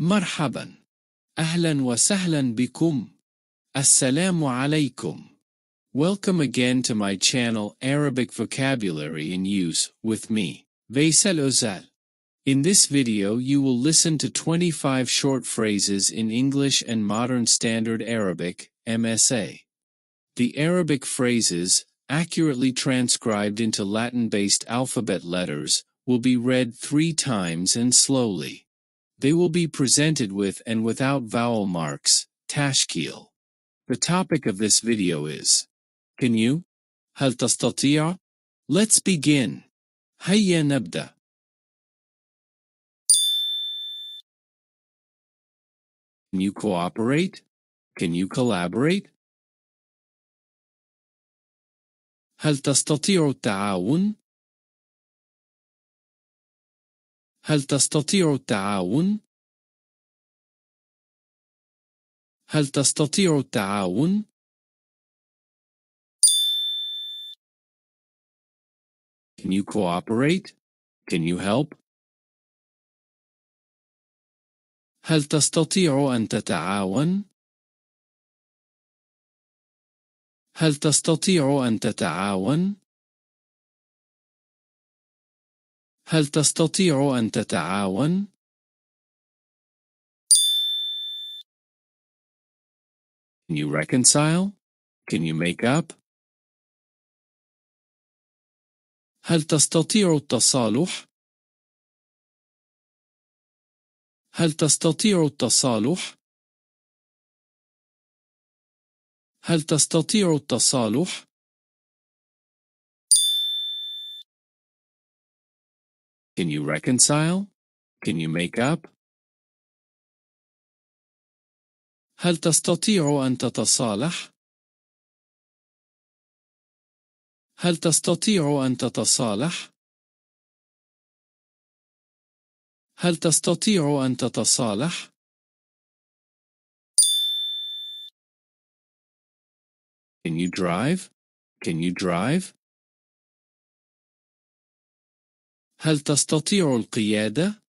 مرحبا أهلا وسهلا بكم السلام عليكم Welcome again to my channel Arabic Vocabulary in Use with me, Veysel Özel. In this video you will listen to 25 short phrases in English and Modern Standard Arabic, MSA. The Arabic phrases, accurately transcribed into Latin-based alphabet letters, will be read three times and slowly. They will be presented with and without vowel marks, tashkil. The topic of this video is, Can you? هل تستطيع? Let's begin. هيا نبدأ. Can you cooperate? Can you collaborate? هل تستطيع التعاون؟ هل تستطيع التعاون؟ هل تستطيع التعاون؟ Can you cooperate? Can you help? هل تستطيع أن تتعاون؟ هل تستطيع أن تتعاون؟ هل تستطيع أن تتعاون؟ Can you reconcile? Can you make up? هل تستطيع التصالح؟ هل تستطيع التصالح؟ هل تستطيع التصالح؟ Can you reconcile? Can you make up? هل تستطيع أن تتصالح؟ هل تستطيع أن تتصالح؟ هل تستطيع أن تتصالح؟ Can you drive? Can you drive? هل تستطيع القيادة؟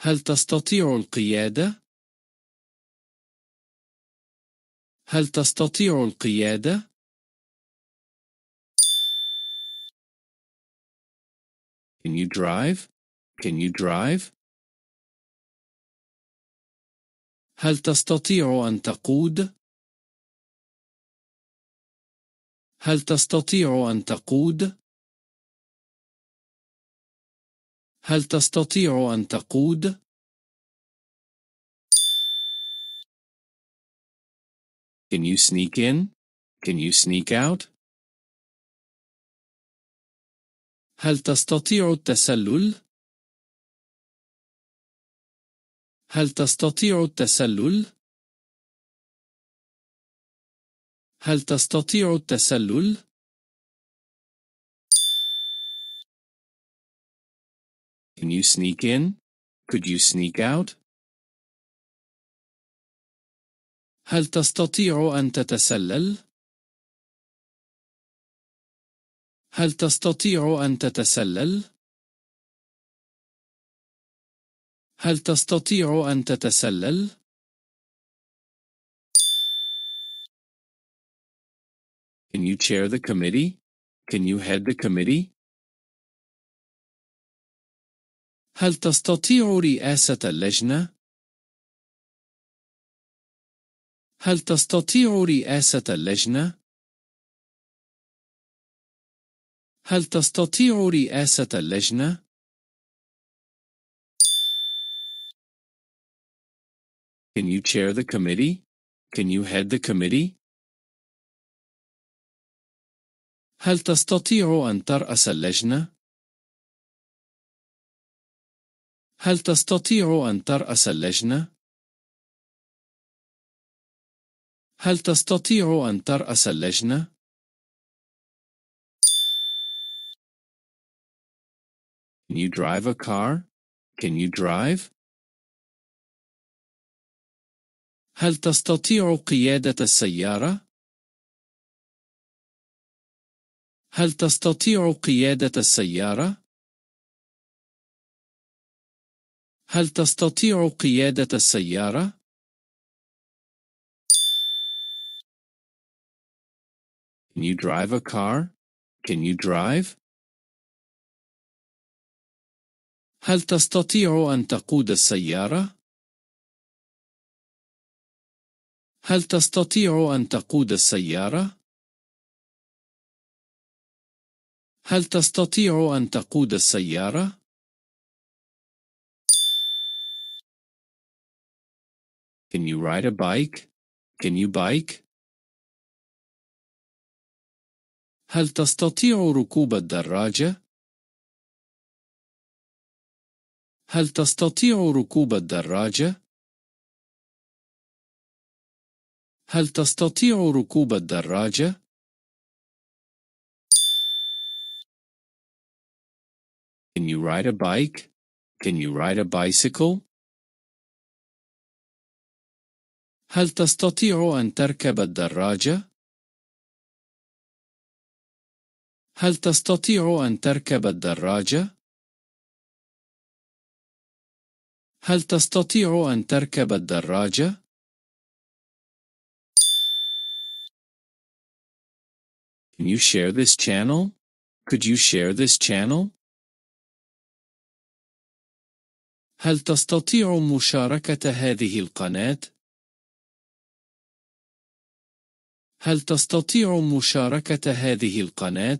هل تستطيع القيادة؟ هل تستطيع القيادة؟ Can you drive? Can you drive? هل تستطيع أن تقود؟ هل تستطيع أن تقود؟ هل تستطيع أن تقود؟ Can you sneak in? Can you sneak out? هل تستطيع التسلل؟ هل تستطيع التسلل؟ هل تستطيع التسلل؟ Can you sneak in? Could you sneak out? هل تستطيع أن تتسلل؟ هل تستطيع أن تتسلل؟ هل تستطيع أن تتسلل؟ Can you chair the committee? Can you head the committee? هل تستطيع رئاسة اللجنة؟ هل تستطيع رئاسة اللجنة؟ هل تستطيع رئاسة اللجنة؟ Can you chair the committee? Can you head the committee? هل تستطيع أن ترأس اللجنة؟ هل تستطيع أن ترأس اللجنة؟ هل تستطيع أن ترأس اللجنة؟ Can you drive a car? Can you drive? هل تستطيع قيادة السيارة؟ هل تستطيع قيادة السيارة؟ هل تستطيع قيادة السيارة؟ Can you drive a car? Can you drive? هل تستطيع أن تقود السيارة؟ هل تستطيع أن تقود السيارة؟ هل تستطيع أن تقود السيارة؟ Can you ride a bike? Can you bike? هل تستطيع ركوب الدراجة؟ هل تستطيع ركوب الدراجة؟ هل تستطيع ركوب الدراجة؟ Can you ride a bike? Can you ride a bicycle? هل تستطيع أن تركب الدراجة؟ هل تستطيع أن تركب الدراجة؟ هل تستطيع أن تركب الدراجة؟ Can you share this channel? Could you share this channel? هل تستطيع مشاركة هذه القناة؟ هل تستطيع مشاركة هذه القناة؟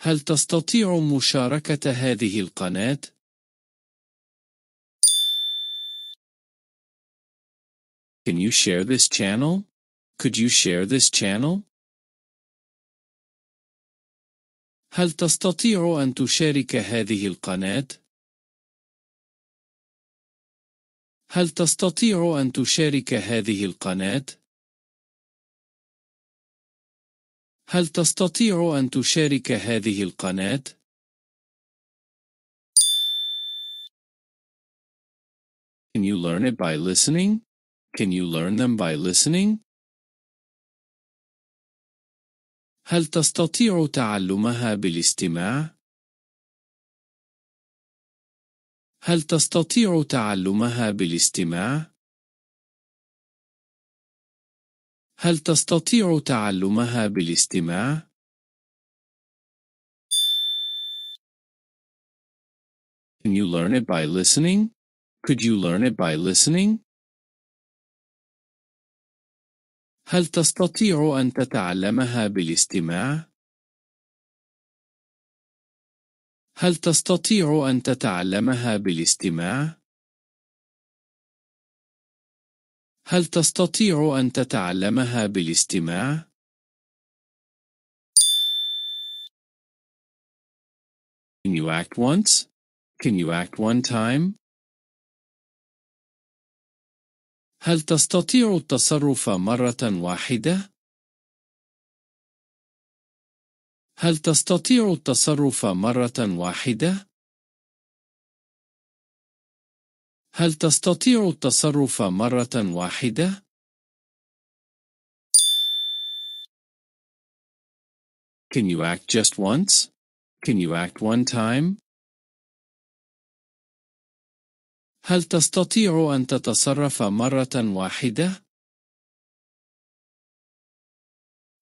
هل تستطيع مشاركة هذه القناة؟ Can you share this channel? Could you share this channel? هل تستطيع أن تشارك هذه القناة؟ هل تستطيع أن تشارك هذه القناة؟ هل تستطيع أن تشارك هذه القناة؟ Can you learn it by listening? Can you learn them by listening? هل تستطيع تعلمها بالاستماع؟ هل تستطيع تعلمها بالاستماع؟ هل تستطيع تعلمها بالاستماع؟ Can you learn it by listening? Could you learn it by listening? هل تستطيع أن تتعلمها بالاستماع؟ هل تستطيع أن تتعلمها بالاستماع؟ هل تستطيع أن تتعلمها بالاستماع؟ Can you act once? Can you act one time? هل تستطيع التصرف مرة واحدة؟ هل تستطيع التصرف مرة واحدة؟ هل تستطيع التصرف مرة واحدة؟ Can you act just once? Can you act one time? هل تستطيع أن تتصرف مرة واحدة؟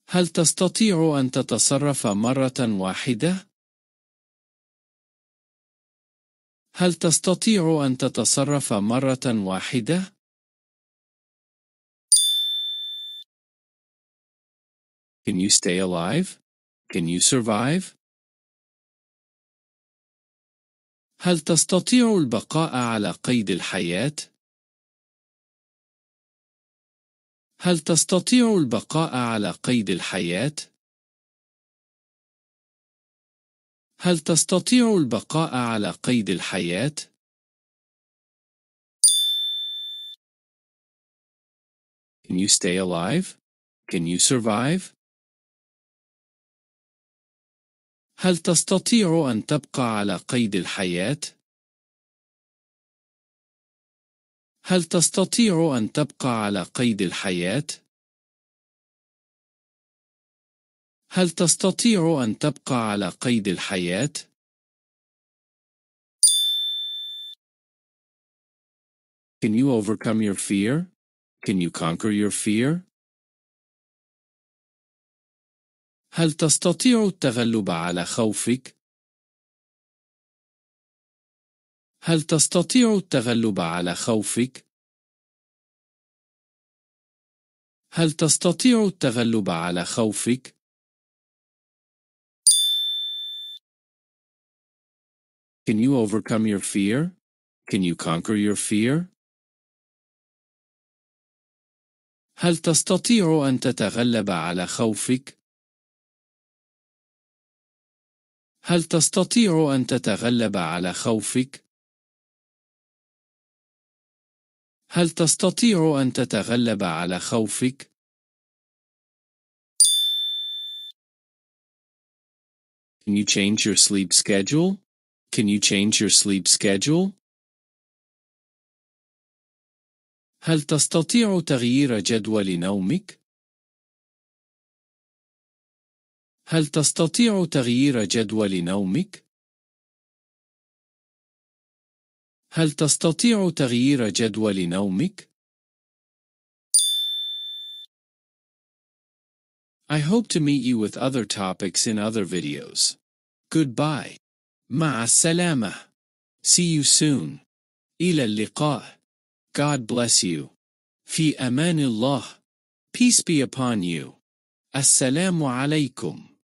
هل تستطيع أن تتصرف مرة واحدة؟ هل تستطيع أن تتصرف مرة واحدة؟ Can you stay alive? Can you survive? هل تستطيع البقاء على قيد الحياة؟ هل تستطيع البقاء على قيد الحياة؟ هل تستطيع البقاء على قيد الحياة؟ Can you stay alive? Can you survive? هل تستطيع أن تبقى على قيد الحياة؟ هل تستطيع أن تبقى على قيد الحياة؟ هل تستطيع أن تبقى على قيد الحياة؟ Can you overcome your fear? Can you conquer your fear? هل تستطيع التغلب على خوفك؟ هل تستطيع التغلب على خوفك؟ هل تستطيع التغلب على خوفك؟ Can you overcome your fear? Can you conquer your fear? هل تستطيع أن تتغلب على خوفك؟ هل تستطيع أن تتغلب على خوفك؟ هل تستطيع أن تتغلب على خوفك؟ Can you change your sleep schedule? Can you change your sleep schedule? هل تستطيع تغيير جدول نومك؟ هل تستطيع تغيير جدول نومك؟ هل تستطيع تغيير جدول نومك؟ I hope to meet you with other topics in other videos. Goodbye. مع السلامة. See you soon. إلى اللقاء. God bless you. في أمان الله. Peace be upon you. السلام عليكم.